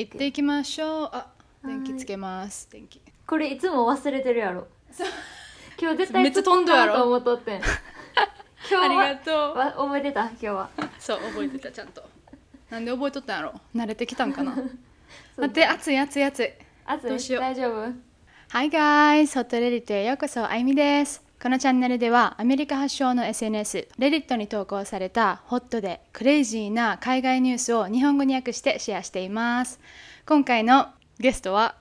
行っていきましょうあ電気つけます電気これいつも忘れてるやろ 今日絶対めっちゃ飛んどやろと思っとってん 今日ありがとうわ覚えてた今日は そう覚えてたちゃんとなんで覚えとったんやろ慣れてきたんかな待って暑い熱い熱い熱いどうしよう大丈夫 Hi guys ホットレディとへようこそあゆみですこのチャンネルではアメリカ発祥の SNS レディットに投稿されたホットでクレイジーな海外ニュースを日本語に訳してシェアしています今回のゲストは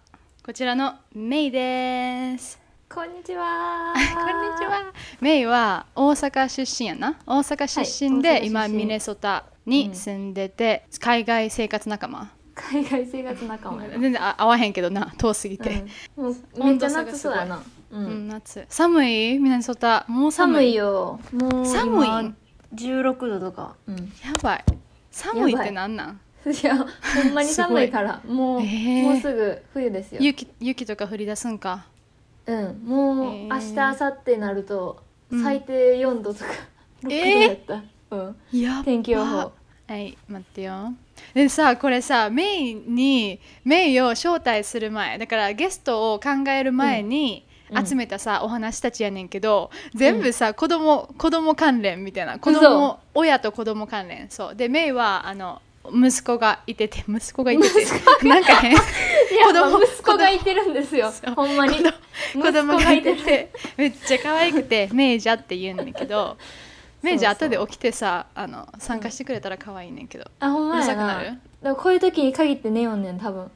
こちらのメイですこんにちは こんにちはメイは大阪出身やな大阪出身で、はい、身今ミネソタに住んでて、うん、海外生活仲間海外生活仲間全然合わへんけどな遠すぎて、うん、もうめっちゃ夏そうやなうん、夏寒い南ソタもう寒いよもう寒い16度とか、うん、やばい寒いってなんなんいやほんまに寒いからもう、えー、もうすぐ冬ですよ雪雪とか降り出すんかうんもう、えー、明日明後日になると最低4度とか、うん、6度だった、えー、うん、天気予報はい待ってよでさこれさメイにメイを招待する前だからゲストを考える前に、集めたさ、お話たちやねんけど全部さ、うん、子供子供関連みたいな子供親と子供関連そうでメイはあの息子がいてて息子がいててなんかね 子供息子がいてるんですよほんまに子供がいててめっちゃ可愛くて「メイじゃって言うんだけど。メイジ後で起きてさあの参加してくれたら可愛いねんけど、うん、あほんまやなくなるこういう時に限って寝よんねん多分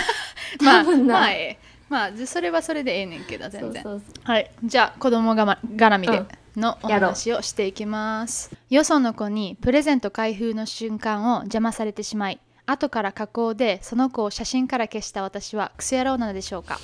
まあ、多分な、まあええまあそれはそれでええねんけど全然はいじゃあ子供が、ま、絡みでのお話をしていきます、よその子にプレゼント開封の瞬間を邪魔されてしまい後から加工でその子を写真から消した私はクソ野郎なのでしょうか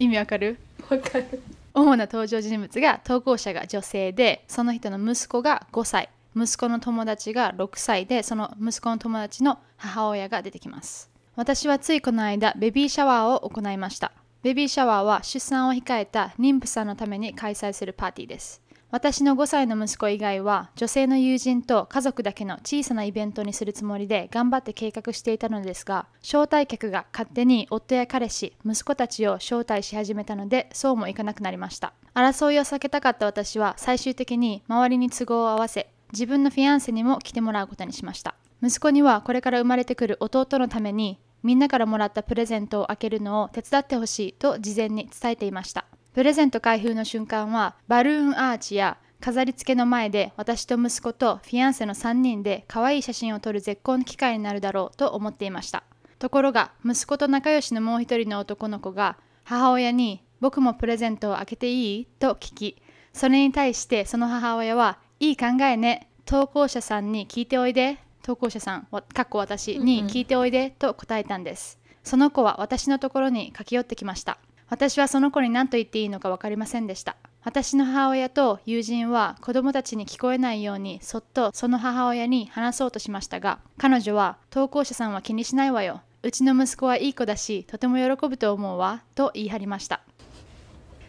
意味わかるわかる主な登場人物が投稿者が女性でその人の息子が5歳息子の友達が6歳でその息子の友達の母親が出てきます私はついこの間ベビーシャワーを行いましたベビーシャワーは出産を控えた妊婦さんのために開催するパーティーです私の5歳の息子以外は女性の友人と家族だけの小さなイベントにするつもりで頑張って計画していたのですが招待客が勝手に夫や彼氏息子たちを招待し始めたのでそうもいかなくなりました争いを避けたかった私は最終的に周りに都合を合わせ自分のフィアンセにも来てもらうことにしました息子にはこれから生まれてくる弟のためにみんなからもらったプレゼントを開けるのを手伝ってほしいと事前に伝えていましたプレゼント開封の瞬間はバルーンアーチや飾り付けの前で私と息子とフィアンセの3人で可愛い写真を撮る絶好の機会になるだろうと思っていましたところが息子と仲良しのもう一人の男の子が母親に「僕もプレゼントを開けていい?」と聞きそれに対してその母親は「いい考えね投稿者さんに聞いておいで」投稿者さんかっこ私に聞いておいでと答えたんです、うんうん、その子は私のところに駆け寄ってきました私はその子に何と言っていいのか分かりませんでした私の母親と友人は子供たちに聞こえないようにそっとその母親に話そうとしましたが彼女は投稿者さんは気にしないわようちの息子はいい子だしとても喜ぶと思うわと言い張りました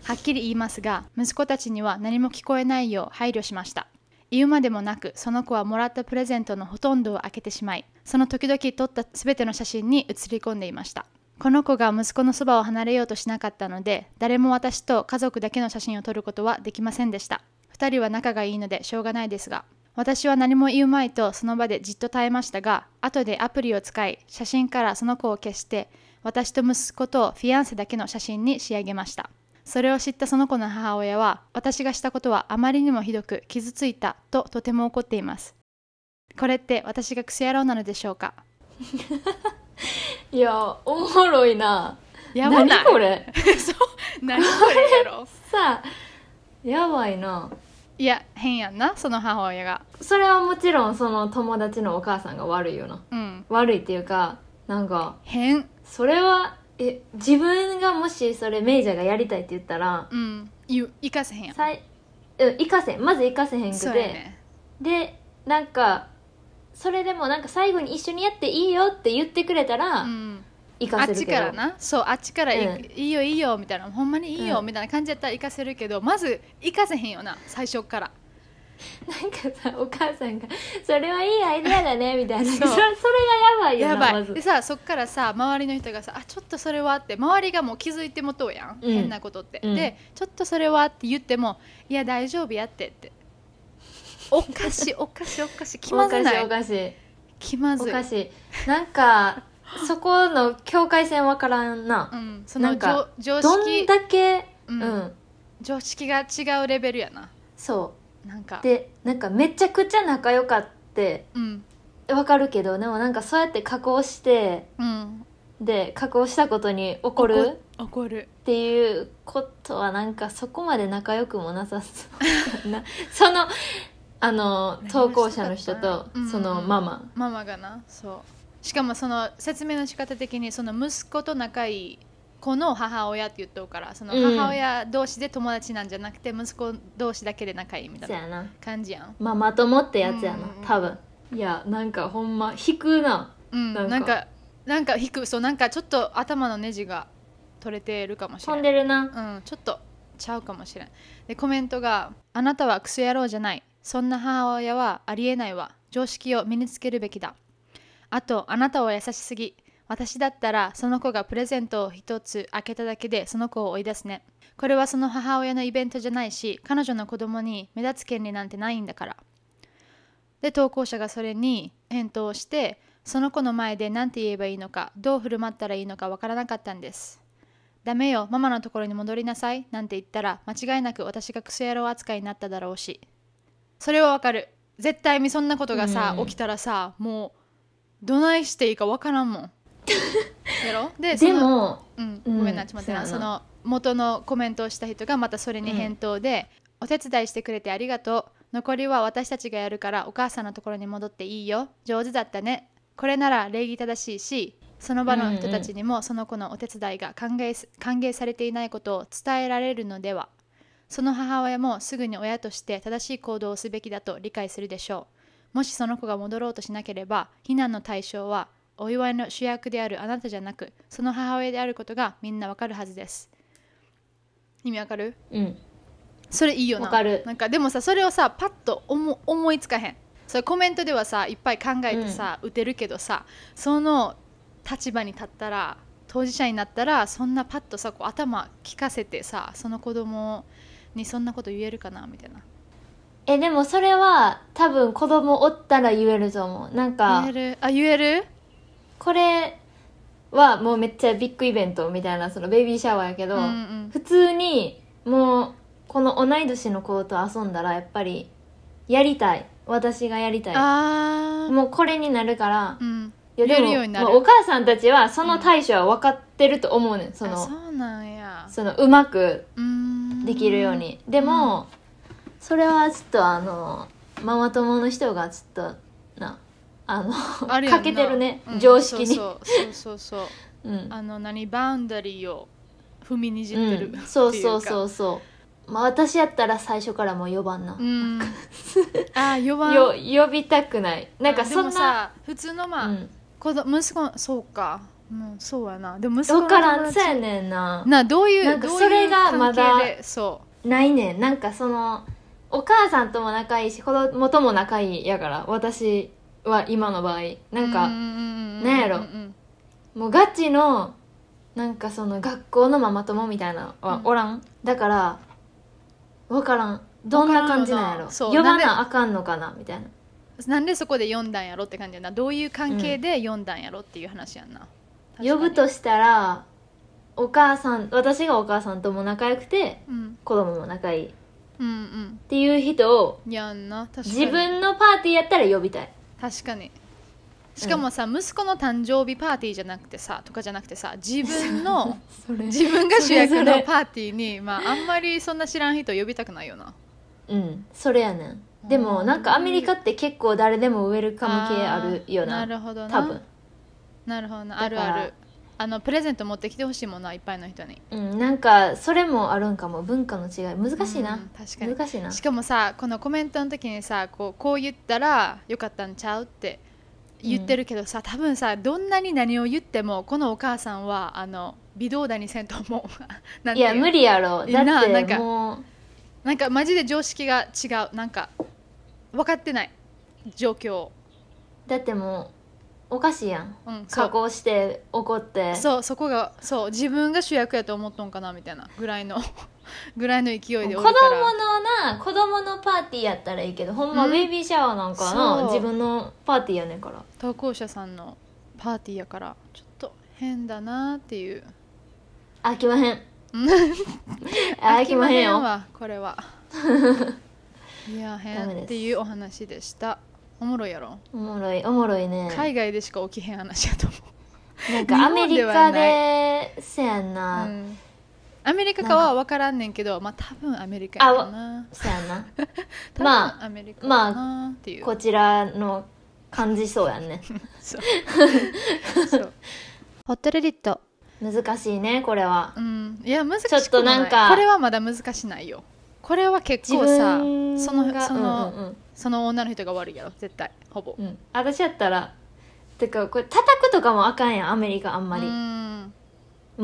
はっきり言いますが息子たちには何も聞こえないよう配慮しました言うまでもなくその子はもらったプレゼントのほとんどを開けてしまいその時々撮った全ての写真に写り込んでいましたこの子が息子のそばを離れようとしなかったので誰も私と家族だけの写真を撮ることはできませんでした2人は仲がいいのでしょうがないですが私は何も言うまいとその場でじっと耐えましたが後でアプリを使い写真からその子を消して私と息子とフィアンセだけの写真に仕上げましたそれを知ったその子の母親は、私がしたことはあまりにもひどく傷ついたととても怒っています。これって私がクソ野郎なのでしょうかいや、おもろいな。やばい。何これそう、何これやろ。さあ、やばいな。いや、変やんな、その母親が。それはもちろん、その友達のお母さんが悪いよな。うん。悪いっていうか、なんか。変。それはえ自分がもしそれメイジャーがやりたいって言ったらうん行かせへんやんさいうん行かせんまず行かせへんくて、ねでなんかそれでもなんか最後に一緒にやっていいよって言ってくれたらうん行かせるちけど、からなそうあっちからい,、うんいいよいいよみたいなほんまにいいよみたいな感じやったら行かせるけど、まず行かせへんよな最初からなんかさお母さんが「それはいいアイデアだね」みたいなそそれがやばいよやばまいずでさそっからさ周りの人がさ「あちょっとそれは」って周りがもう気づいてもとうやん、うん変なことって、うんで「ちょっとそれは」って言っても「いや大丈夫やって」っておかしい おかしいおかしい気まずいおかしいおかしいおずいかしいなんかそこの境界線わからんな、うん、そなのんか常どん識だけうん、うん常識が違うレベルやなそうなんかでなんかめちゃくちゃ仲良かってうんわかるけどでもなんかそうやって加工してうんで加工したことに怒る怒るっていうことはなんかそこまで仲良くもなさそう なそのあの投稿者の人とうんそのママママがなそうしかもその説明の仕方的にその息子と仲いい子の母親って言っとるからその母親同士で友達なんじゃなくて、息子同士だけで仲いいみたいな感じやんまともってやつやな、うん多分いやなんかほんま引くなうんなんかんかなんか引くそうなんかちょっと頭のネジが取れてるかもしれ飛んないでるなうんちょっとちゃうかもしれんでコメントが「あなたはクソ野郎じゃないそんな母親はありえないわ常識を身につけるべきだあとあなたは優しすぎ私だったらその子がプレゼントを1つ開けただけでその子を追い出すね。これはその母親のイベントじゃないし、彼女の子供に目立つ権利なんてないんだから。で、投稿者がそれに返答して、その子の前で何て言えばいいのか、どう振る舞ったらいいのかわからなかったんです。ダメよ、ママのところに戻りなさい、なんて言ったら、間違いなく私がクソ野郎扱いになっただろうし。それはわかる。絶対にそんなことがさ、起きたらさ、もう、どないしていいかわからんもん。やろででも、うん、ごめんなちょっと待ってなその元のコメントをした人がまたそれに返答で、お手伝いしてくれてありがとう残りは私たちがやるからお母さんのところに戻っていいよ上手だったねこれなら礼儀正しいしその場の人たちにもその子のお手伝いが歓迎歓迎されていないことを伝えられるのではその母親もすぐに親として正しい行動をすべきだと理解するでしょうもしその子が戻ろうとしなければ避難の対象はお祝いの主役であるあなたじゃなくその母親であることがみんなわかるはずです意味わかるうんそれいいよなわかるなんかでもさそれをさパッと思思いつかへんそれコメントではさいっぱい考えてさ、うん、打てるけどさその立場に立ったら当事者になったらそんなパッとさこう頭聞かせてさその子供にそんなこと言えるかなみたいなえでもそれは多分子供おったら言えると思うなんか言えるあ言えるこれはもうめっちゃビッグイベントみたいなそのベイビーシャワーやけど、うんうん、普通にもうこの同い年の子と遊んだらやっぱりやりたい私がやりたいもうこれになるから、うん、いやでもお母さんたちはその対処は分かってると思うねん、うん、そのそうなんやそのうまくできるようにでも、うん、それはちょっとあのママ友の人がちょっとなあのあかけてるね、うん、常識にそうそうそうそう、うん、あの何バウンダリーを踏みにじってる、うん、そうそうそうそうまあ私やったら最初からもう4番な、うん、あ4番よ呼びたくないなんかそんな普通のまあ、うん、子供息子そうかうん、そうやなでも息子からんそうやねんななどういうなんかそれがまだないねんなんかそのお母さんとも仲いいし子供とも仲いいやから私は今の場合なんかなんやろもうガチのなんかその学校のママ友みたいなはおらん、うん、だから分からんどんな感じなんやろ呼ばなあかんのかなみたいななんでそこで読んだんやろって感じやなどういう関係で読んだんやろっていう話やんな、うん、呼ぶとしたらお母さん私がお母さんとも仲良くて、うん、子供も仲いい、うんうん、っていう人をやんな自分のパーティーやったら呼びたい確かにしかもさ、うん、息子の誕生日パーティーじゃなくてさとかじゃなくてさ自分の 自分が主役のパーティーにまああんまりそんな知らん人呼びたくないよなうんそれやねんでもなんかアメリカって結構誰でもウェルカム系あるよななるほどな多分なるほどなあるあるあのプレゼント持ってきてほしいものはいっぱいの人に、うん、なんかそれもあるんかも文化の違い難しいな、うん、確かに難しいなしかもさこのコメントの時にさこうこう言ったらよかったんちゃうって言ってるけどさ、うん、多分さどんなに何を言ってもこのお母さんはあの微動だにせんと思う いや無理やろだってもうなんかマジで常識が違うなんか分かってない状況だってもうおかしいやん、うん、加工して怒ってそうそこがそう自分が主役やと思っとんかなみたいなぐらいの ぐらいの勢いで子供のな子供のパーティーやったらいいけどほんまベイビーシャワーなんかな、うん、自分のパーティーやねんから投稿者さんのパーティーやからちょっと変だなっていう飽きまへん 飽きまへんよこれは いや変っていうお話でしたおもろいやろおもろいおもろいね海外でしか起きへん話やと思うなんかアメリカでせやんな、うん、アメリカかは分からんねんけどまあ多分アメリカやなせやな まあアメリカまあこちらの感じそうやんね そう そうホットレディット難しいねこれはうんいや難しいちょっとなんかこれはまだ難しないよこれは結構さそのその、うんうん、その女の人が悪いやろ絶対ほぼ、うん、私やったらてかこれ叩くとかもあかんやんアメリカあんまり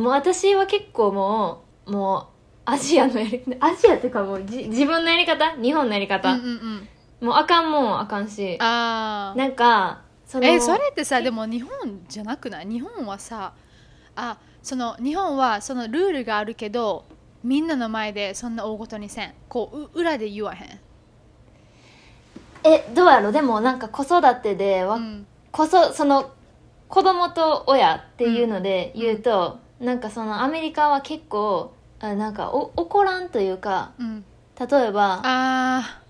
もう私は結構もうもうアジアのやりアジアっていうかもうじ自分のやり方日本のやり方、うんうんうん、もうあかんもんあかんしあなんかそえそれってさでも日本じゃなくない日本はさあその日本はそのルールがあるけどみんなの前でそんな大ごとにせんこうう裏で言わへんえどうやろでもなんか子育てでわ、うん、こそその子供と親っていうので言うと、うん、なんかそのアメリカは結構あなんかお怒らんというか、うん、例えばあ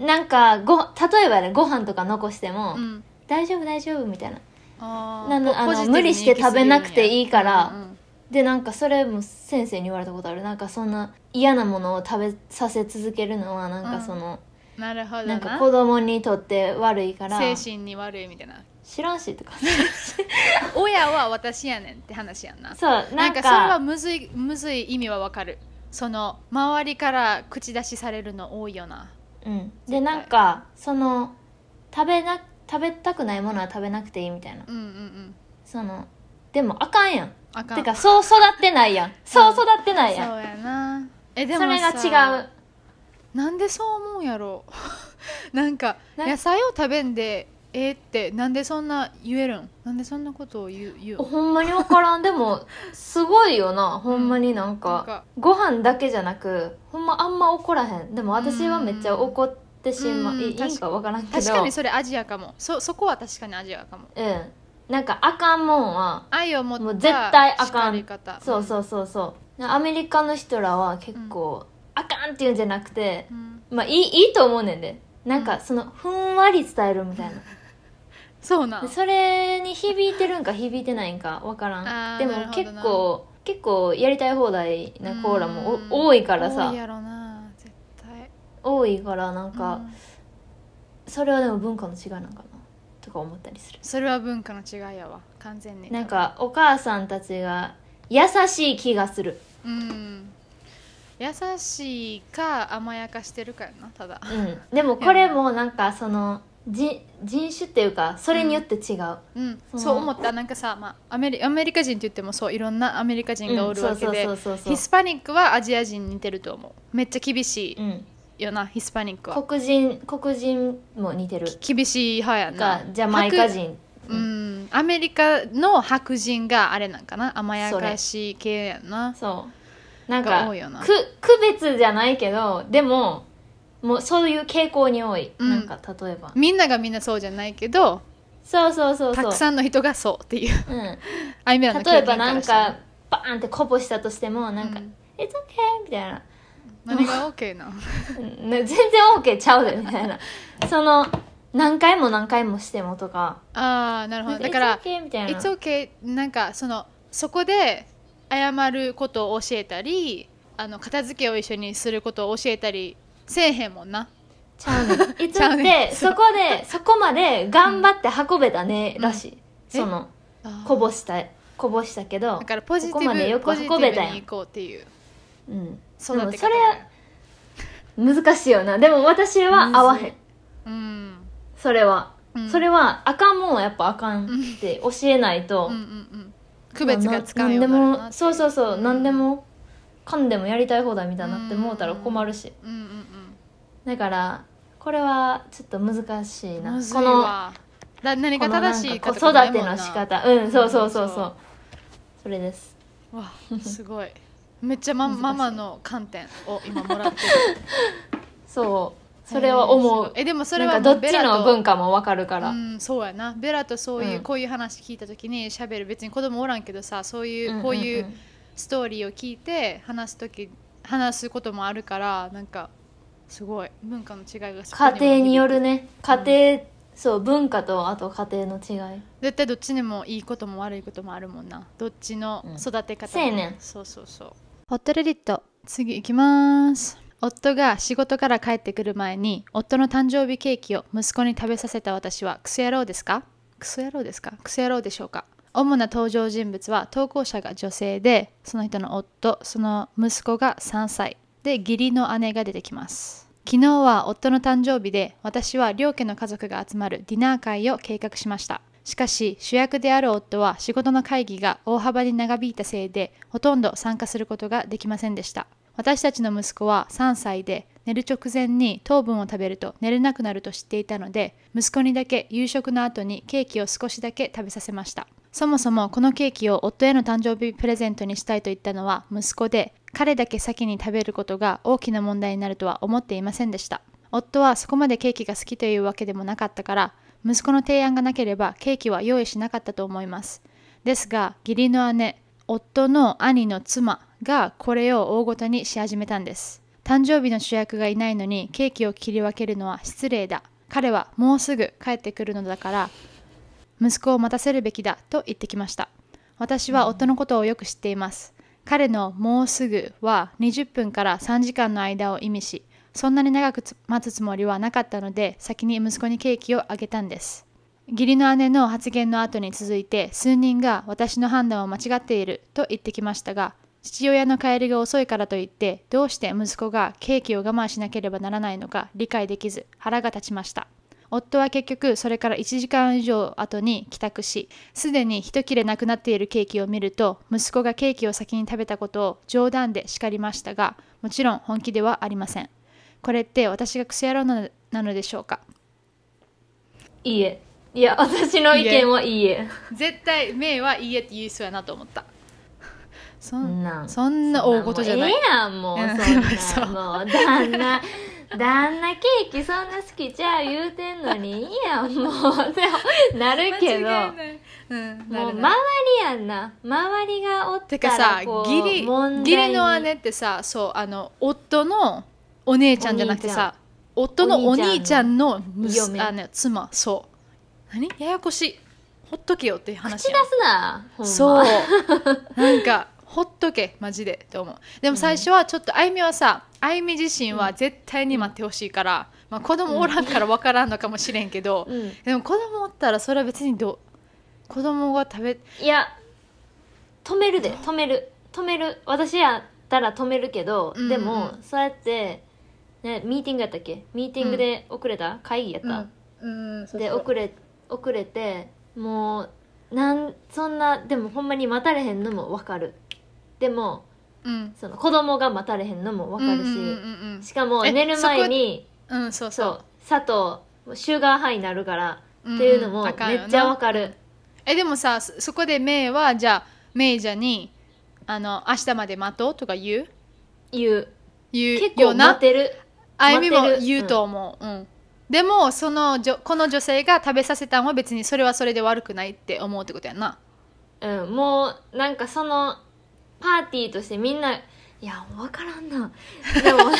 なんかご例えばねご飯とか残しても、うん、大丈夫大丈夫みたいなあのあの無理して食べなくていいから、うんうんでなんかそれも先生に言われたことあるなんかそんな嫌なものを食べさせ続けるのはなんかその、うん、なるほどなんか子供にとって悪いから精神に悪いみたいな知らんしとか 親は私やねんって話やんなそうなんかそれはむずいむずい意味はわかるその周りから口出しされるの多いよなうんでなんかその食べな食べたくないものは食べなくていいみたいな、うんうんうん、そのでもあかんやんあかんてかそう育ってないやんそう育ってないやん、そうやなえでもそれが違うなんでそう思うんやろ なんか野菜を食べんでえー、ってなんでそんな言えるんなんでそんなことを言う言うほんまに分からんでもすごいよなほんまになんか,、ん、かご飯だけじゃなくほんまあんま怒らへんでも私はめっちゃ怒ってしまういいか分からんけど確かにそれアジアかもそそこは確かにアジアかもうんなんかあかんもんは愛を持ったもう絶対あかん、そうそうそうそうアメリカの人らは結構、あかんって言うんじゃなくて、うん、まあいいいいと思うねんでなんかそのふんわり伝えるみたいな、そうなんそれに響いてるんか響いてないんか分からんでも結構結構やりたい放題なコーラも多いからさ多いやろな絶対多いからなんか、それはでも文化の違いなんかなとか思ったりするそれは文化の違いやわ完全になんかお母さんたちが優しい気がするうん優しいか甘やかしてるかやなただ、うん、でもこれもなんかその人人種っていうかそれによって違う、うん、そそう思ったなんかさ、まあ、アメリアメリカ人って言ってもそういろんなアメリカ人がおるわけでそうそうそうヒスパニックはアジア人に似てると思うめっちゃ厳しい、うんよなヒスパニックは黒人黒人も似てる厳しい派やなジャマイカ人うんアメリカの白人があれなんかな甘やかし系やんなそうなんか区別じゃないけどでももうそういう傾向に多い、うん、なんか例えばみんながみんなそうじゃないけどそうそうそうたくさんの人がそうっていう、うん、あいみょんの例えばなんかバーンってこぼしたとしてもなんか「うん、It's okay」みたいな「何が OK な全然 OK ちゃうでみたいなその何回も何回もしてもとかああなるほどだから「It's OK」みたいな「It's OK」なんかそのそこで謝ることを教えたりあの片付けを一緒にすることを教えたりせえへんもんなちゃうねん「It's OK」そこでそこまで頑張って運べたね、らしい、うん、そのこぼしたこぼしたけどだからポジティブここまでよく運べたやん行こうっていううんそれ難しいよなでも私は合わへん、うん、それは、うん、それはあかんもんはやっぱあかんって教えないと、うんうんうん、区別がつかんようになるなそうそうそう、うん、何でもかんでもやりたい放題みたいなって思うたら困るし、うんうんうん、だからこれはちょっと難しいなこのだ何が正しいか子育ての仕方うんそうそうそうそう、それですわすごいめっちゃ、ま、ママの観点を今もらってる そうそれは思うえでもそれはどっちの文化も分かるからうんそうやなベラとそういう、うん、こういう話聞いた時にしゃべる別に子供おらんけどさそういうこういうストーリーを聞いて話す時話すこともあるからなんかすごい文化の違いが家庭によるね家庭、うん、そう文化とあと家庭の違い絶対どっちにもいいことも悪いこともあるもんなどっちの育て方も、うん、そうそうそうホットレディット次行きます夫が仕事から帰ってくる前に夫の誕生日ケーキを息子に食べさせた私はクソ野郎ですかクソ野郎ですかクソ野郎でしょうか主な登場人物は投稿者が女性でその人の夫その息子が3歳で義理の姉が出てきます昨日は夫の誕生日で私は両家の家族が集まるディナー会を計画しましたしかし主役である夫は仕事の会議が大幅に長引いたせいでほとんど参加することができませんでした私たちの息子は3歳で寝る直前に糖分を食べると寝れなくなると知っていたので息子にだけ夕食の後にケーキを少しだけ食べさせましたそもそもこのケーキを夫への誕生日プレゼントにしたいと言ったのは息子で彼だけ先に食べることが大きな問題になるとは思っていませんでした夫はそこまでケーキが好きというわけでもなかったから息子の提案がなければケーキは用意しなかったと思います。ですが、義理の姉、夫の兄の妻がこれを大ごとにし始めたんです。誕生日の主役がいないのにケーキを切り分けるのは失礼だ。彼はもうすぐ帰ってくるのだから、息子を待たせるべきだと言ってきました。私は夫のことをよく知っています。彼のもうすぐは20分から3時間の間を意味し、そんなに長く待つつもりはなかったので先に息子にケーキをあげたんです義理の姉の発言の後に続いて数人が私の判断を間違っていると言ってきましたが父親の帰りが遅いからといってどうして息子がケーキを我慢しなければならないのか理解できず腹が立ちました夫は結局それから1時間以上後に帰宅しすでに一切れなくなっているケーキを見ると息子がケーキを先に食べたことを冗談で叱りましたがもちろん本気ではありませんこれって私がクソ野郎なのでしょうかいいえいや私の意見はいいえ絶対メイはいいえって言いそうやなと思った そんなそんな大事じゃないええやんもう、ん、そもう旦那旦那ケーキそんな好きじゃ言うてんのにいいやんもうなるけど、うん、もう周りやんな周りがおってかさ義理義理の姉ってさそうあの夫のお姉ちゃんじゃなくてさ夫のお兄ちゃんの娘あの妻そう何ややこしいほっとけよっていう話口出すな、そうなんかほっとけマジでって思うでも最初はちょっとあゆみはさあゆみ自身は絶対に待ってほしいから、うん、まあ、子供おらんから分からんのかもしれんけど、うん、でも子供おったらそれは別にど子供が食べいや止めるで止める止める私やったら止めるけど、うんうん、でもそうやってね、ミーティングやったっけミーティングで遅れた、会議やった、うん、うん、そうでそう遅れ遅れてもうなんそんなでもほんまに待たれへんのも分かるでもうんその子供が待たれへんのも分かるし、うんうんうんしかも寝る前にうん、そうそう砂糖シュガーハイになるから、っていうのもめっちゃ分かる、えでもさそそこでメイはじゃあメイじゃにあの明日まで待とうとか言う言う言う結構うなてるあゆみも言うと思う、うん、うん、でもそのじょこの女性が食べさせたんは別にそれはそれで悪くないって思うってことやんなうんもうなんかそのパーティーとしてみんないや分からんな でもなんか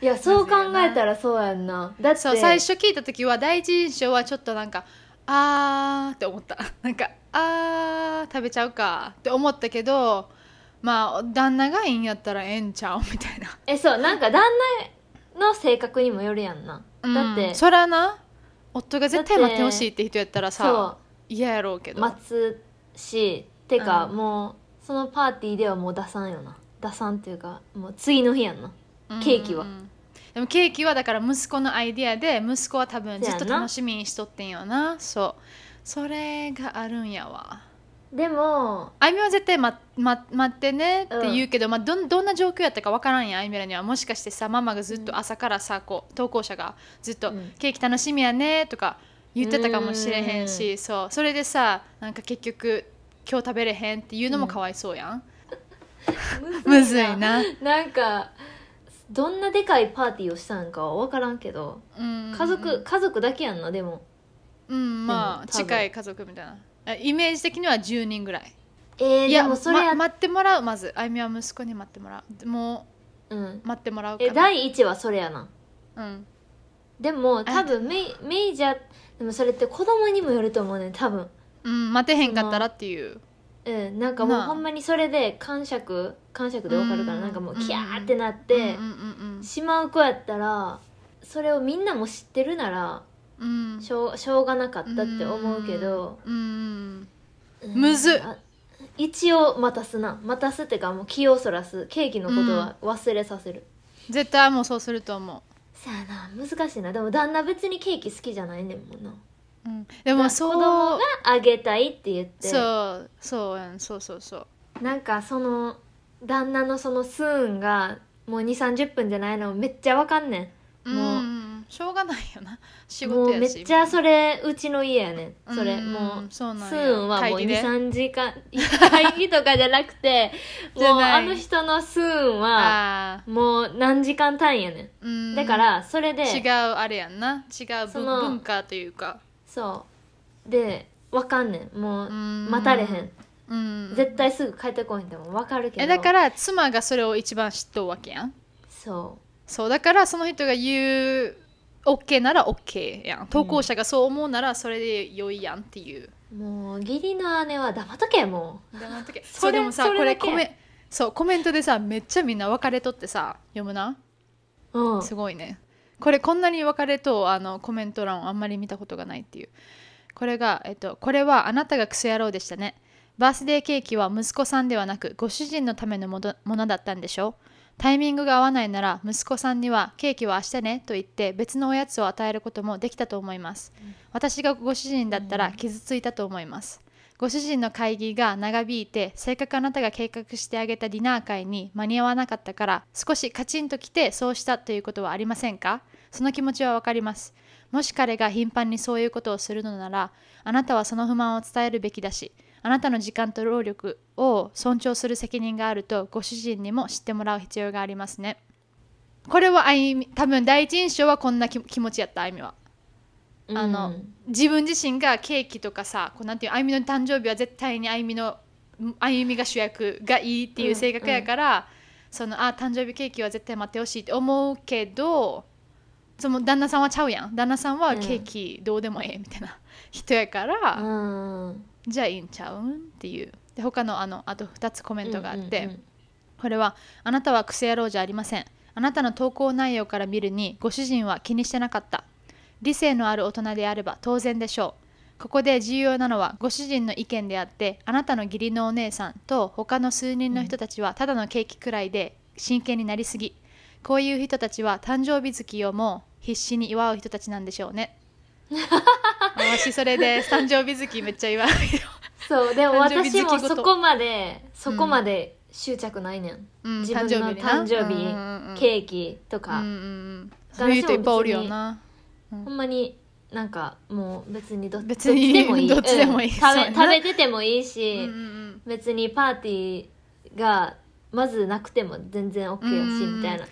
いやそう考えたらそうやんなだって最初聞いた時は第一印象はちょっとなんかあーって思ったなんかあー食べちゃうかって思ったけどまあ旦那がいいんやったらええんちゃうみたいなえそうなんか旦那の性格にもよるやんな、だってそゃな夫が絶対待ってほしいって人やったらさ嫌やろうけど待つしてか、うん、もうそのパーティーではもう出さんよな出さんっていうかもう次の日やんなケーキは、うん、でもケーキはだから息子のアイディアで息子は多分ずっと楽しみにしとってんよなそうそれがあるんやわでもあいみょんは絶対、まま、待ってねって言うけど、うん、まあ、どどんな状況やったか分からんやあいみらにはもしかしてさママがずっと朝からさ、こう投稿者がずっと、うん、ケーキ楽しみやね」とか言ってたかもしれへんし、うん、そうそれでさなんか結局今日食べれへんっていうのもかわいそうやん。むずいななんかどんなでかいパーティーをしたんかは分からんけど、うんうんうん、家族家族だけやんなでもうんまあ近い家族みたいなイメージ的には10人ぐらいえー、いやでもそれま、待ってもらうまずあゆみは息子に待ってもらうもう、うん、待ってもらうかえ第一はそれやなうんでも多分メメイじゃでもそれって子供にもよると思うね多分うん待てへんかったらっていううんなんかもうほんまにそれで感触感触で分かるから、なんかもうキャーってなってしまう子やったらそれをみんなも知ってるなら、うん、しょうしょうがなかったって思うけど、うん、うんむず一応待たすな待たすってかもう気をそらすケーキのことは忘れさせる、絶対もうそうすると思うさあな難しいなでも旦那別にケーキ好きじゃないねんもんなう、ん、でも子供そうがあげたいって言ってそうそうんそうそうそうなんかその旦那のそのスーンがもう2 3 0分じゃないのめっちゃわかんねんもうしょうがないよな仕もうめっちゃそれうちの家やねんそれんもうスそうなんスーンはもう23時間 会議とかじゃなくてじもゃうあの人のスーンはもう何時間単位やねんんだからそれで違うあれやんな違う文文化というかそうで分かんねんもう待たれへんうん絶対すぐ帰ってこいんでも分かるけどえだから妻がそれを一番知っとうわけやんそうそうだからその人が言う OK なら OK やん投稿者がそう思うならそれで良いやんっていう、もう義理の姉は黙っとけもう黙っとけ そうでもされこれコメそうコメントでさめっちゃみんな別れとってさ読むな、うん、すごいねこれこんなに別れとあのコメント欄をあんまり見たことがないっていうこれが、えっと、これはあなたがクソ野郎でしたねバースデーケーキは息子さんではなくご主人のためのものものだったんでしょうタイミングが合わないなら息子さんにはケーキは明日ねと言って別のおやつを与えることもできたと思います、うん、私がご主人だったら傷ついたと思います、ご主人の会議が長引いてせっかくあなたが計画してあげたディナー会に間に合わなかったから少しカチンと来てそうしたということはありませんかその気持ちはわかりますもし彼が頻繁にそういうことをするのならあなたはその不満を伝えるべきだしあなたの時間と労力を尊重する責任があるとご主人にも知ってもらう必要がありますねこれはあいみ多分第一印象はこんな気持ちやったあいみは。あの、うん、自分自身がケーキとかさこうなんていうあゆみの誕生日は絶対にあゆみのあゆみが主役がいいっていう性格やから、うんうん、そのあ誕生日ケーキは絶対待ってほしいって思うけどその旦那さんはちゃうやん旦那さんはケーキどうでもええみたいな人やから、うん、じゃあいいんちゃうんっていうで他のあのあと2つコメントがあって、うんうんうん、これは「あなたはクセ野郎じゃありません」「あなたの投稿内容から見るにご主人は気にしてなかった」「理性のある大人であれば当然でしょう」ここで重要なのはご主人の意見であってあなたの義理のお姉さんと他の数人の人たちはただのケーキくらいで真剣になりすぎこういう人たちは誕生日月をも必死に祝う人たちなんでしょうね私 それで誕生日好きめっちゃ言わないよそうでも私もそこまでそこまで執着ないねん、うん、自分の誕生日、うんうん、ケーキとか、うんうん、そういう人いっぱいおるよな、うん、ほんまになんかもう別にどっちでもいいどっちでもいい、食べ食べててもいいし、うんうん、別にパーティーがまずなくても全然 OK やし、みたいな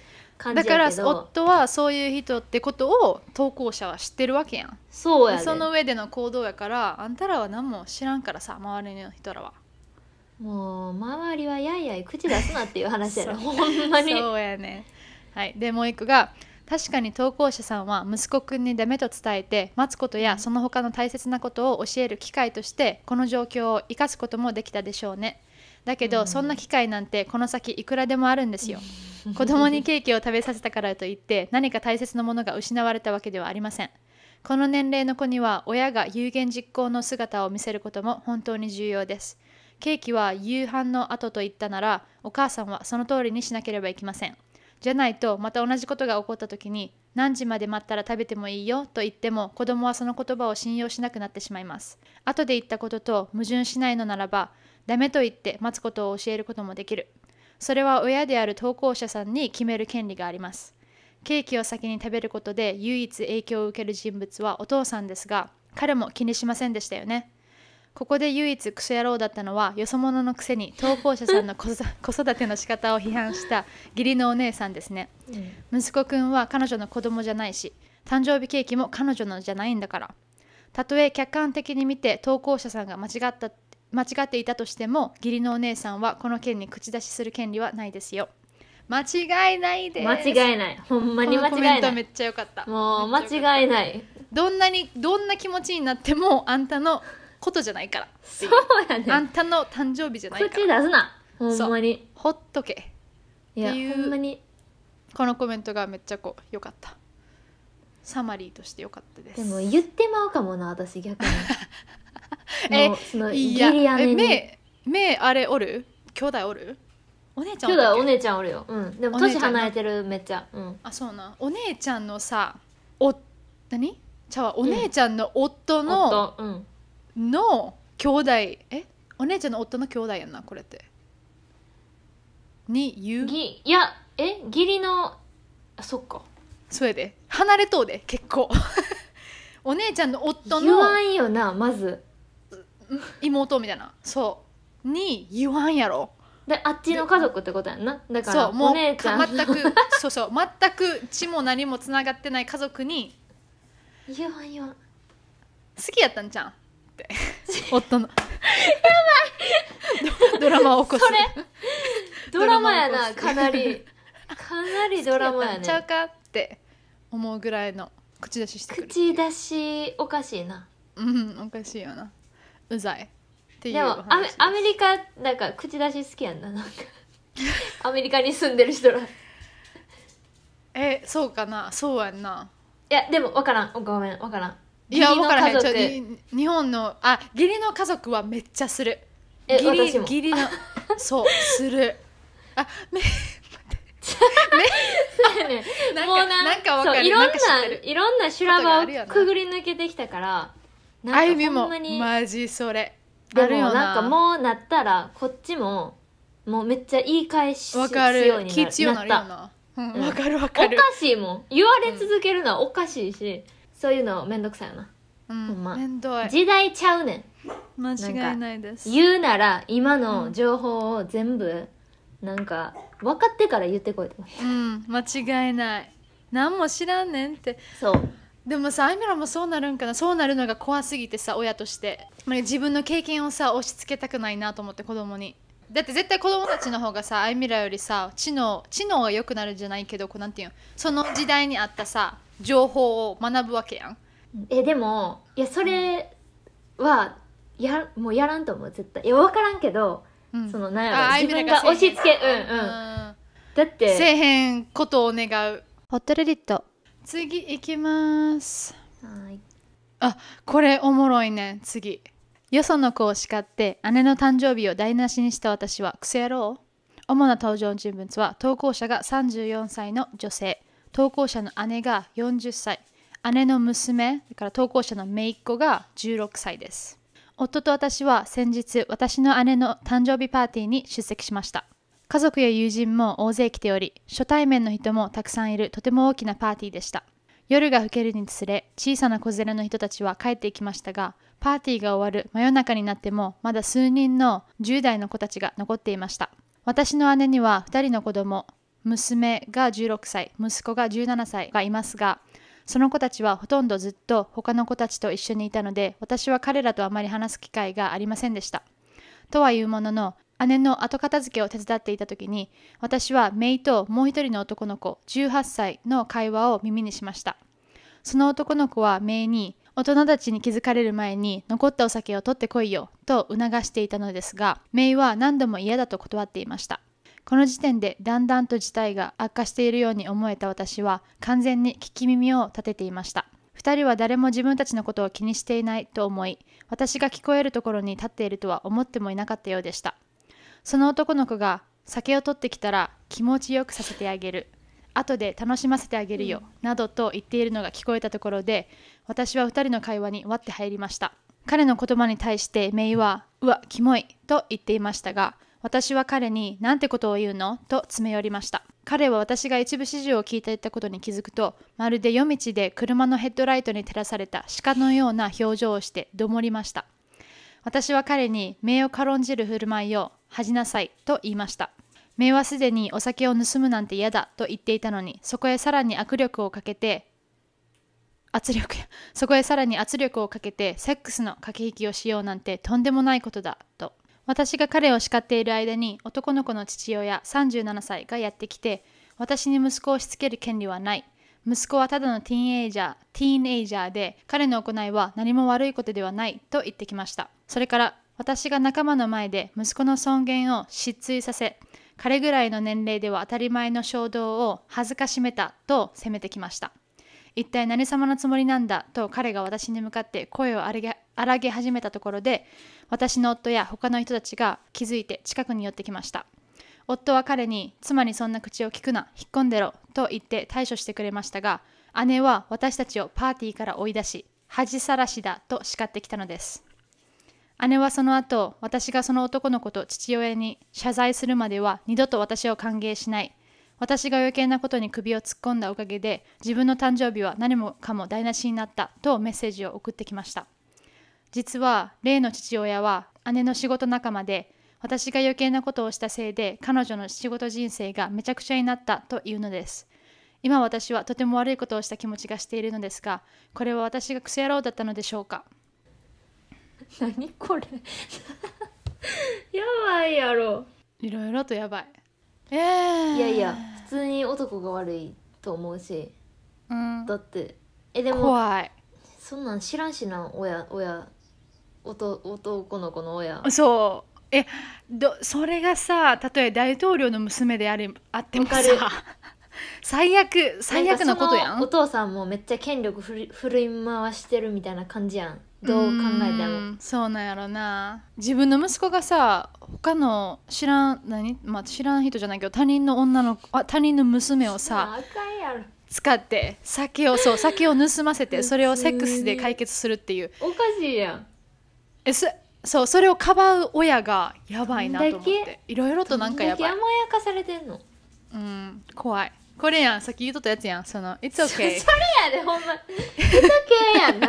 だから夫はそういう人ってことを投稿者は知ってるわけやんそうやその上での行動やからあんたらは何も知らんからさ周りの人らはもう周りはやいやい口出すなっていう話やろ ほんまにそうやねはいでもう一個が確かに投稿者さんは息子くんにダメと伝えて待つことやその他の大切なことを教える機会としてこの状況を生かすこともできたでしょうねだけど、そんな機会なんてこの先いくらでもあるんですよ子供にケーキを食べさせたからといって何か大切なものが失われたわけではありませんこの年齢の子には親が有言実行の姿を見せることも本当に重要ですケーキは夕飯の後と言ったならお母さんはその通りにしなければいけませんじゃないとまた同じことが起こった時に何時まで待ったら食べてもいいよと言っても子供はその言葉を信用しなくなってしまいます後で言ったことと矛盾しないのならばダメと言って待つことを教えることもできる。それは親である投稿者さんに決める権利があります。ケーキを先に食べることで唯一影響を受ける人物はお父さんですが、彼も気にしませんでしたよね。ここで唯一クソ野郎だったのはよそ者のくせに投稿者さんの 子育ての仕方を批判した義理のお姉さんですね、うん、息子くんは彼女の子供じゃないし誕生日ケーキも彼女のじゃないんだからたとえ客観的に見て投稿者さんが間違った間違っていたとしても義理のお姉さんはこの件に口出しする権利はないですよ間違いないです間違いないほんまに間違いないめっちゃ良かったもう間違いないどんなにどんな気持ちになってもあんたのことじゃないからそうやねあんたの誕生日じゃないから口出すなほんまにほっとけいやほんまにこのコメントがめっちゃこう良かったサマリーとして良かったですでも言ってまうかもな私逆に えそのイギリアね目あれおる兄弟おるお姉ちゃん兄弟お姉ちゃんおるよ、うん、でも年離れてるめっちゃ、うん、あそうなお姉ちゃんのさお何ちゃわお姉ちゃんの夫の、うん、うん、の兄弟えお姉ちゃんの夫の兄弟やんなこれってに言うぎいやえ義理のあそっかそれで離れとうで結構 お姉ちゃんの夫の言わんよなまず妹みたいなそうに言わんやろであっちの家族ってことやんなだかそらうもおう姉ちゃん全く そうそう全く血も何もつながってない家族に言わん言わん好きやったんじゃんって 夫のやばい ドラマを起こすそれドラマやなかなりかなりドラマや好きねったんちゃうかって思うぐらいの口出ししてくる口出しおかしいなうんおかしいよなうざいっていうでもアメアメリカなんか口出し好きやんななんか アメリカに住んでる人ら えそうかなそうやんないやでも分からんごめん分からんいや分からへんちょ日本のあ義理の家族はめっちゃするえ義理私も義理の そうするあめそうやねなんかもうなんかかるそういろんななていろんな修羅場をくぐり抜けてきたからあゆみもマジそれるよなんかもうなったらこっちももうめっちゃ言い返しわかるようになったわ、うんかるわかるおかしいもん言われ続けるのはおかしいし、うん、そういうのめんどくさいよな、うん、ほんまめんどい時代ちゃうねん間違いないです言うなら今の情報を全部なんか分かってから言ってこいと、うん、間違いない何も知らんねんってそうでもさアイミラもそうなるんかなそうなるのが怖すぎてさ親として自分の経験をさ押し付けたくないなと思って子供にだって絶対子供たちの方がさアイミラよりさ知能知能が良くなるんじゃないけどこうなんていうのその時代にあったさ情報を学ぶわけやんえでもいやそれはやもうやらんと思う絶対いや分からんけど、うん、そのなんやろ自分が押し付けうんうんだってせえへんことを願うホットレディット次行きますはいあこれおもろいね次よその子を叱って姉の誕生日を台無しにした私はクセ野郎主な登場人物は投稿者が34歳の女性投稿者の姉が40歳姉の娘だから投稿者の姪っ子が16歳です夫と私は先日私の姉の誕生日パーティーに出席しました家族や友人も大勢来ており、初対面の人もたくさんいるとても大きなパーティーでした。夜が更けるにつれ、小さな子連れの人たちは帰っていきましたが、パーティーが終わる真夜中になっても、まだ数人の10代の子たちが残っていました。私の姉には2人の子供、娘が16歳、息子が17歳がいますが、その子たちはほとんどずっと他の子たちと一緒にいたので、私は彼らとあまり話す機会がありませんでした。とはいうものの、姉の後片付けを手伝っていた時に私はメイともう一人の男の子18歳の会話を耳にしましたその男の子はメイに大人たちに気づかれる前に残ったお酒を取ってこいよと促していたのですがメイは何度も嫌だと断っていましたこの時点でだんだんと事態が悪化しているように思えた私は完全に聞き耳を立てていました2人は誰も自分たちのことを気にしていないと思い私が聞こえるところに立っているとは思ってもいなかったようでしたその男の子が酒を取ってきたら気持ちよくさせてあげる後で楽しませてあげるよ、などと言っているのが聞こえたところで私は2人の会話に割って入りました彼の言葉に対してメイは「うわキモい」と言っていましたが私は彼に「なんてことを言うの?」と詰め寄りました彼は私が一部始終を聞いていたことに気づくとまるで夜道で車のヘッドライトに照らされた鹿のような表情をしてどもりました私は彼に名を軽んじる振る舞いを恥じなさいと言いました。目はすでにお酒を盗むなんて嫌だと言っていたのに、そこへさらに握力をかけて、圧力や、そこへさらに圧力をかけて、セックスの駆け引きをしようなんてとんでもないことだ、と。私が彼を叱っている間に、男の子の父親37歳がやってきて、私に息子をしつける権利はない。息子はただのティーンエイジャー、ティーンエイジャーで、彼の行いは何も悪いことではないと言ってきました。それから私が仲間の前で息子の尊厳を失墜させ、彼ぐらいの年齢では当たり前の衝動を恥ずかしめたと責めてきました。一体何様のつもりなんだと彼が私に向かって声を荒げ始めたところで、私の夫や他の人たちが気づいて近くに寄ってきました。夫は彼に妻にそんな口を聞くな、引っ込んでろと言って対処してくれましたが、姉は私たちをパーティーから追い出し、恥さらしだと叱ってきたのです。姉はその後、私がその男の子と父親に謝罪するまでは二度と私を歓迎しない。私が余計なことに首を突っ込んだおかげで、自分の誕生日は何もかも台無しになったとメッセージを送ってきました。実は、例の父親は姉の仕事仲間で、私が余計なことをしたせいで彼女の仕事人生がめちゃくちゃになったというのです。今私はとても悪いことをした気持ちがしているのですが、これは私がクソ野郎だったのでしょうか 何これ やばいやろいろいろとやばいえー、いやいや普通に男が悪いと思うし、うん、だってえでも怖いそんなん知らんしな親親男の子の親そうえどそれがさ例えば大統領の娘であれあってもさ最悪最悪なことやんお父さんもめっちゃ権力ふる振り回してるみたいな感じやんどう考えてもそうなんやろな自分の息子がさ他の知らん何、まあ、知らん人じゃないけど他人の女のあ他人の娘をさ使って酒をそう酒を盗ませて それをセックスで解決するっていうおかしいやんえすそうそれをかばう親がやばいなと思っていろいろとなんかやばい甘やかされてんのうん怖いこれやんさっき言うとったやつやんその「It's okay」それやでほんま「It's okay」やんな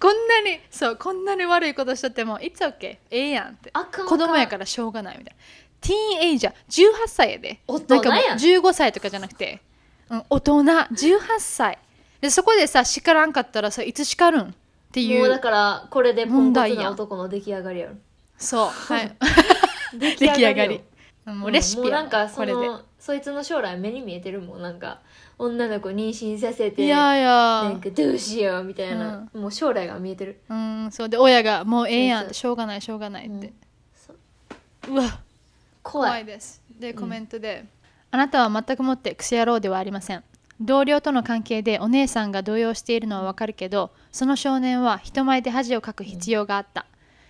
こんなにそうこんなに悪いことしとっても「It's okay」ええやんってあかん子供やからしょうがないみたいなティーンエイジャー18歳やで大人やんなんか15歳とかじゃなくて、うん、大人18歳でそこでさ叱らんかったらさいつ叱るんっていうもうだからこれで問題や。男の出来上がりやん。そうはい 出来上がりもうレシピもうなんかそのそいつの将来目に見えてるもんなんか女の子妊娠させていやいやなんかどうしようみたいな、うん、もう将来が見えてるうんそうで親がもうええやんしょうがないしょうがないって、うん、うわ怖いですでコメントで、うん、あなたは全くもってクソ野郎ではありません同僚との関係でお姉さんが動揺しているのはわかるけどその少年は人前で恥をかく必要があった、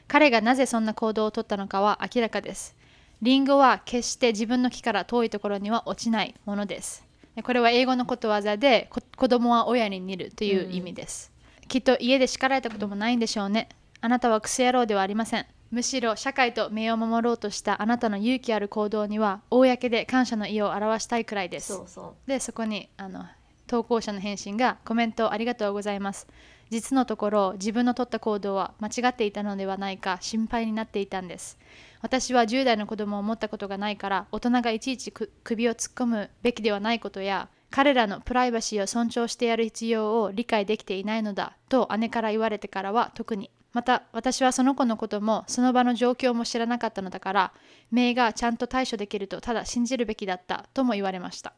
彼がなぜそんな行動をとったのかは明らかですリンゴは決して自分の木から遠いところには落ちないものです。これは英語のことわざで子供は親に似るという意味です、うん、きっと家で叱られたこともないんでしょうね。あなたはクス野郎ではありません。むしろ社会と名を守ろうとしたあなたの勇気ある行動には公で感謝の意を表したいくらいです。そうそうでそこにあの投稿者の返信がコメントありがとうございます。実のところ自分の取った行動は間違っていたのではないか心配になっていたんです。私は10代の子供を持ったことがないから大人がいちいち首を突っ込むべきではないことや彼らのプライバシーを尊重してやる必要を理解できていないのだと姉から言われてからは特にまた私はその子のこともその場の状況も知らなかったのだからメがちゃんと対処できるとただ信じるべきだったとも言われました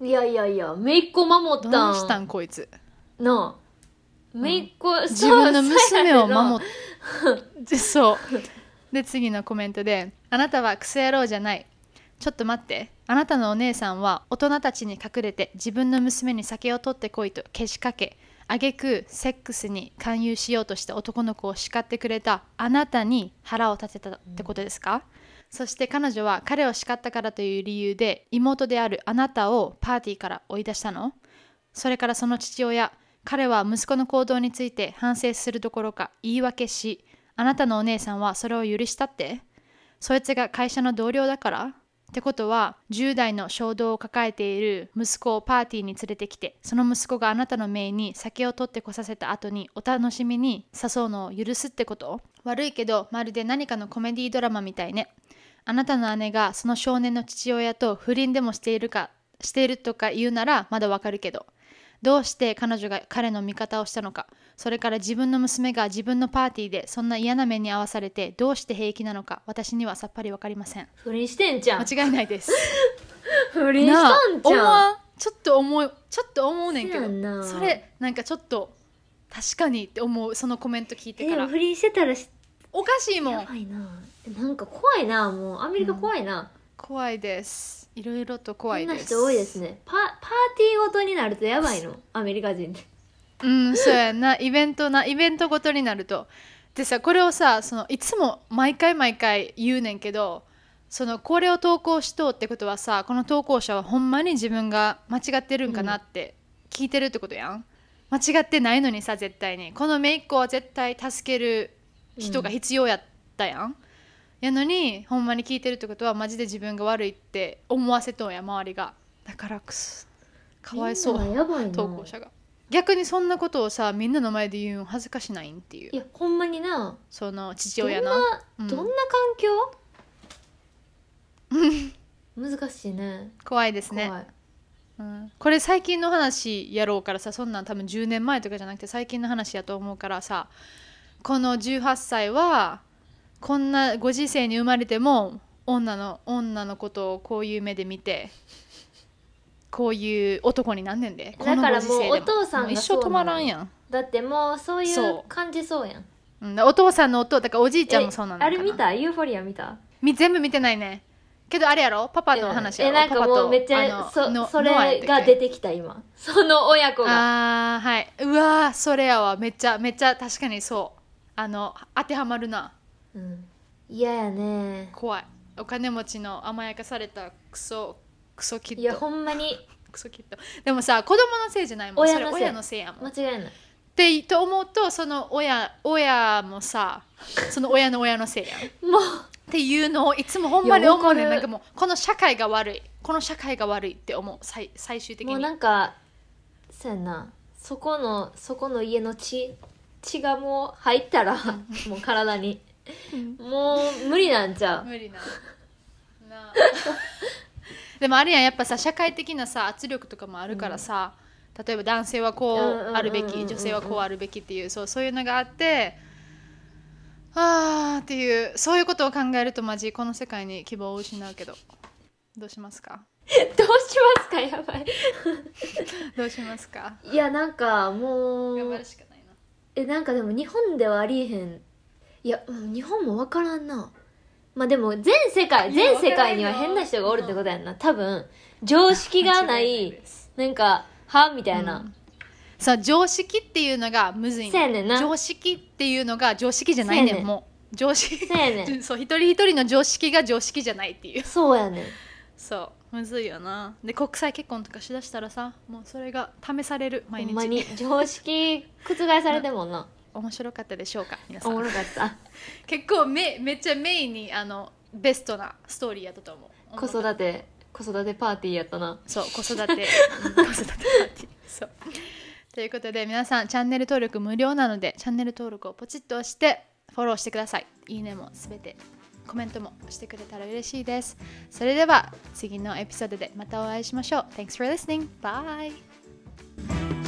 いやいやいや姪っ子守ったんどうしたんこいつなあ姪っ子、自分の娘を守ってそうで次のコメントで「あなたはクソ野郎じゃない」ちょっと待って。あなたのお姉さんは大人たちに隠れて自分の娘に酒を取ってこいとけしかけ、挙句セックスに勧誘しようとした男の子を叱ってくれたあなたに腹を立てたってことですか、うん、そして彼女は彼を叱ったからという理由で妹であるあなたをパーティーから追い出したのそれからその父親、彼は息子の行動について反省するどころか言い訳し、あなたのお姉さんはそれを許したってそいつが会社の同僚だからってことは10代の衝動を抱えている息子をパーティーに連れてきてその息子があなたの命に酒を取ってこさせた後にお楽しみに誘うのを許すってこと悪いけどまるで何かのコメディドラマみたいねあなたの姉がその少年の父親と不倫でもしているかしているとか言うならまだわかるけどどうして彼女が彼の味方をしたのかそれから自分の娘が自分のパーティーでそんな嫌な目に遭わされてどうして平気なのか私にはさっぱりわかりません不倫してんじゃん間違いないです 不倫したんじゃんちょっと思うちょっと思うねんけどなそれなんかちょっと確かにって思うそのコメント聞いてから不倫してたらおかしいもんやばいななんか怖いなもうアメリカ怖いな、うん、怖いですいろいろと怖いです。多いですね。パパーティーごとになるとやばいの、アメリカ人うん、そうやな、イベントな、イベントごとになると。でさ、これをさ、そのいつも毎回毎回言うねんけど、そのこれを投稿しとうってことはさ、この投稿者はほんまに自分が間違ってるんかなって聞いてるってことやん。うん、間違ってないのにさ、絶対に。このいっ子は絶対助ける人が必要やったやん。うんやのにほんまに聞いてるってことはマジで自分が悪いって思わせとんや周りがだからくすかわいそうやばい投稿者が逆にそんなことをさみんなの前で言うん恥ずかしないんっていういやほんまになその父親のどんな、どんな環境 難しいね怖いですね怖いうんこれ最近の話やろうからさそんなん多分10年前とかじゃなくて最近の話やと思うからさこの18歳はこんなご時世に生まれても女の女のことをこういう目で見てこういう男になんねんでだからもうお父さん一生止まらんやんだってもうそういう感じそうやんう、ん、お父さんの音だからおじいちゃんもそうなんだあれ見たユーフォリア見たみ全部見てないねけどあれやろパパの話やろえなんかもうめっちゃそそれが出てきた今その親子がああはいうわそれやわめっちゃめっちゃ確かにそうあの当てはまるなうん嫌やね怖いお金持ちの甘やかされたクソクソキッドいやほんまにクソキッドでもさ子供のせいじゃないもん親のせい親のせいやもん間違いないってと思うとその親親もさその親の親のせいやんもうっていうのをいつもほんまに思うねなんかもうこの社会が悪いこの社会が悪いって思う最最終的にもうなんかそやなそこのそこの家の血血がもう入ったらもう体にもう無理なんちゃう無理なな でもあるやんやっぱさ社会的なさ圧力とかもあるからさ、うん、例えば男性はこうあるべき女性はこうあるべきっていうそうそういうのがあってああっていうそういうことを考えるとマジこの世界に希望を失うけどどうしますか どうしますかやばい どうしますかいやなんかもうえなんかでも日本ではありえへんいやうん日本も分からんなまあでも全世界全世界には変な人がおるってことやんな多分常識がないないなんかはみたいな、うんさあ常識っていうのがむずいねんねんな常識っていうのが常識じゃないねんねんもう常識そうやねん そう一人一人の常識が常識じゃないっていうそうやねんそうむずいよなで国際結婚とかしだしたらさもうそれが試される毎ほんま日に常識覆されてもんな面白かったでしょうか皆さん面白かった 結構めめっちゃメインにあのベストなストーリーやったと思う子育て子育てパーティーやったなそう子育て 子育てパーティーそうということで皆さんチャンネル登録無料なのでチャンネル登録をポチッと押してフォローしてくださいいいねもすべてコメントもしてくれたら嬉しいですそれでは次のエピソードでまたお会いしましょう Thanks for listening bye